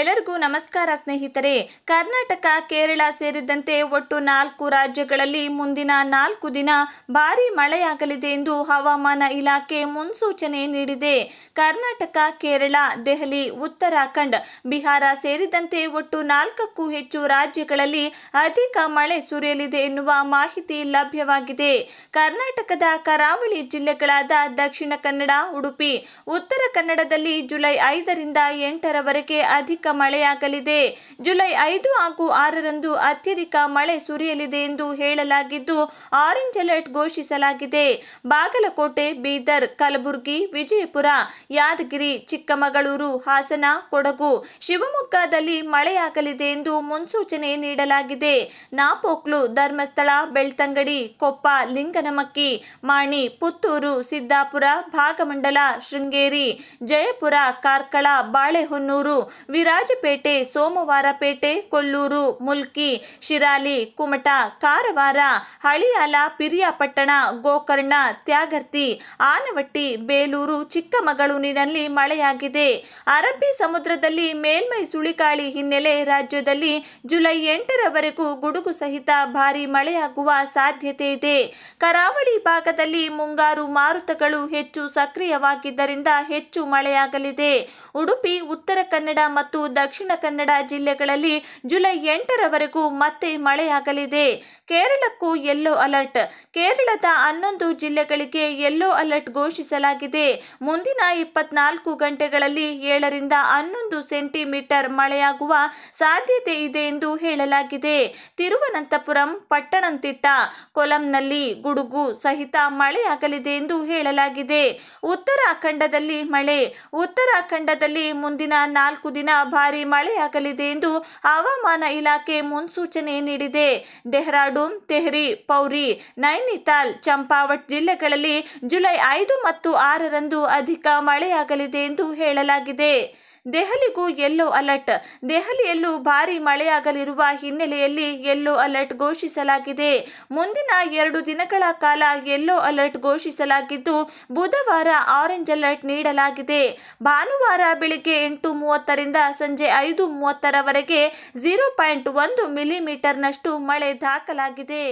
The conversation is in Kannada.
ಎಲ್ಲರಿಗೂ ನಮಸ್ಕಾರ ಸ್ನೇಹಿತರೆ ಕರ್ನಾಟಕ ಕೇರಳ ಸೇರಿದಂತೆ ಒಟ್ಟು ನಾಲ್ಕು ರಾಜ್ಯಗಳಲ್ಲಿ ಮುಂದಿನ ನಾಲ್ಕು ದಿನ ಭಾರೀ ಮಳೆಯಾಗಲಿದೆ ಎಂದು ಹವಾಮಾನ ಇಲಾಖೆ ಮುನ್ಸೂಚನೆ ನೀಡಿದೆ ಕರ್ನಾಟಕ ಕೇರಳ ದೆಹಲಿ ಉತ್ತರಾಖಂಡ್ ಬಿಹಾರ ಸೇರಿದಂತೆ ಒಟ್ಟು ನಾಲ್ಕಕ್ಕೂ ಹೆಚ್ಚು ರಾಜ್ಯಗಳಲ್ಲಿ ಅಧಿಕ ಮಳೆ ಸುರಿಯಲಿದೆ ಎನ್ನುವ ಮಾಹಿತಿ ಲಭ್ಯವಾಗಿದೆ ಕರ್ನಾಟಕದ ಕರಾವಳಿ ಜಿಲ್ಲೆಗಳಾದ ದಕ್ಷಿಣ ಕನ್ನಡ ಉಡುಪಿ ಉತ್ತರ ಕನ್ನಡದಲ್ಲಿ ಜುಲೈ ಐದರಿಂದ ಎಂಟರವರೆಗೆ ಅಧಿಕ ಅಧಿಕ ಮಳೆಯಾಗಲಿದೆ ಜುಲೈ ಐದು ಹಾಗೂ ಆರರಂದು ಅತ್ಯಧಿಕ ಮಳೆ ಸುರಿಯಲಿದೆ ಎಂದು ಹೇಳಲಾಗಿದ್ದು ಆರೆಂಜ್ ಅಲರ್ಟ್ ಘೋಷಿಸಲಾಗಿದೆ ಬಾಗಲಕೋಟೆ ಬೀದರ್ ಕಲಬುರಗಿ ವಿಜಯಪುರ ಯಾದಗಿರಿ ಚಿಕ್ಕಮಗಳೂರು ಹಾಸನ ಕೊಡಗು ಶಿವಮೊಗ್ಗದಲ್ಲಿ ಮಳೆಯಾಗಲಿದೆ ಎಂದು ಮುನ್ಸೂಚನೆ ನೀಡಲಾಗಿದೆ ನಾಪೋಕ್ಲು ಧರ್ಮಸ್ಥಳ ಬೆಳ್ತಂಗಡಿ ಕೊಪ್ಪ ಲಿಂಗನಮಕ್ಕಿ ಮಾಣಿ ಪುತ್ತೂರು ಸಿದ್ದಾಪುರ ಭಾಗಮಂಡಲ ಶೃಂಗೇರಿ ಜಯಪುರ ಕಾರ್ಕಳ ಬಾಳೆಹೊನ್ನೂರು ವಿರ ರಾಜಪೇಟೆ ಸೋಮವಾರಪೇಟೆ ಕೊಲ್ಲೂರು ಮುಲ್ಕಿ ಶಿರಾಲಿ ಕುಮಟ ಕಾರವಾರ ಹಳಿಯಾಲ ಪಿರಿಯಾಪಟ್ಟಣ ಗೋಕರ್ಣ ತ್ಯಾಗರ್ತಿ ಆನವಟ್ಟಿ ಬೇಲೂರು ಚಿಕ್ಕಮಗಳೂರಿನಲ್ಲಿ ಮಳೆಯಾಗಿದೆ ಅರಬ್ಬಿ ಸಮುದ್ರದಲ್ಲಿ ಮೇಲ್ಮೈ ಸುಳಿಕಾಳಿ ಹಿನ್ನೆಲೆ ರಾಜ್ಯದಲ್ಲಿ ಜುಲೈ ಎಂಟರವರೆಗೂ ಗುಡುಗು ಸಹಿತ ಭಾರಿ ಮಳೆಯಾಗುವ ಸಾಧ್ಯತೆ ಇದೆ ಕರಾವಳಿ ಭಾಗದಲ್ಲಿ ಮುಂಗಾರು ಮಾರುತಗಳು ಹೆಚ್ಚು ಸಕ್ರಿಯವಾಗಿದ್ದರಿಂದ ಹೆಚ್ಚು ಮಳೆಯಾಗಲಿದೆ ಉಡುಪಿ ಉತ್ತರ ಕನ್ನಡ ಮತ್ತು ದಕ್ಷಿಣ ಕನ್ನಡ ಜಿಲ್ಲೆಗಳಲ್ಲಿ ಜುಲೈ ಎಂಟರವರೆಗೂ ಮತ್ತೆ ಮಳೆಯಾಗಲಿದೆ ಕೇರಳಕ್ಕೂ ಯೆಲ್ಲೋ ಅಲರ್ಟ್ ಕೇರಳದ ಹನ್ನೊಂದು ಜಿಲ್ಲೆಗಳಿಗೆ ಯೆಲ್ಲೋ ಅಲರ್ಟ್ ಘೋಷಿಸಲಾಗಿದೆ ಮುಂದಿನ ಇಪ್ಪತ್ನಾಲ್ಕು ಗಂಟೆಗಳಲ್ಲಿ ಏಳರಿಂದ ಹನ್ನೊಂದು ಸೆಂಟಿಮೀಟರ್ ಮಳೆಯಾಗುವ ಸಾಧ್ಯತೆ ಇದೆ ಎಂದು ಹೇಳಲಾಗಿದೆ ತಿರುವನಂತಪುರಂ ಪಟ್ಟಣಂತಿಟ್ಟ ಕೊಲಂನಲ್ಲಿ ಗುಡುಗು ಸಹಿತ ಮಳೆಯಾಗಲಿದೆ ಎಂದು ಹೇಳಲಾಗಿದೆ ಉತ್ತರಾಖಂಡದಲ್ಲಿ ಮಳೆ ಉತ್ತರಾಖಂಡದಲ್ಲಿ ಮುಂದಿನ ನಾಲ್ಕು ದಿನ ಭಾರಿ ಮಳೆಯಾಗಲಿದೆ ಎಂದು ಹವಾಮಾನ ಇಲಾಖೆ ಮುನ್ಸೂಚನೆ ನೀಡಿದೆ ಡೆಹ್ರಾಡೂನ್ ತೆಹ್ರಿ ಪೌರಿ ನೈನಿತಾಲ್ ಚಂಪಾವಟ್ ಜಿಲ್ಲೆಗಳಲ್ಲಿ ಜುಲೈ ಐದು ಮತ್ತು ಆರರಂದು ಅಧಿಕ ಮಳೆಯಾಗಲಿದೆ ಎಂದು ಹೇಳಲಾಗಿದೆ ದೆಹಲಿಗೂ ಯೆಲ್ಲೋ ಅಲರ್ಟ್ ದೆಹಲಿಯಲ್ಲೂ ಭಾರಿ ಮಳೆಯಾಗಲಿರುವ ಹಿನ್ನೆಲೆಯಲ್ಲಿ ಯೆಲ್ಲೋ ಅಲರ್ಟ್ ಘೋಷಿಸಲಾಗಿದೆ ಮುಂದಿನ ಎರಡು ದಿನಗಳ ಕಾಲ ಯೆಲ್ಲೋ ಅಲರ್ಟ್ ಘೋಷಿಸಲಾಗಿದ್ದು ಬುಧವಾರ ಆರೆಂಜ್ ಅಲರ್ಟ್ ನೀಡಲಾಗಿದೆ ಭಾನುವಾರ ಬೆಳಿಗ್ಗೆ ಎಂಟು ಮೂವತ್ತರಿಂದ ಸಂಜೆ ಐದು ಮೂವತ್ತರವರೆಗೆ ಜೀರೋ ಪಾಯಿಂಟ್ ಒಂದು ಮಿಲಿಮೀಟರ್ನಷ್ಟು ಮಳೆ ದಾಖಲಾಗಿದೆ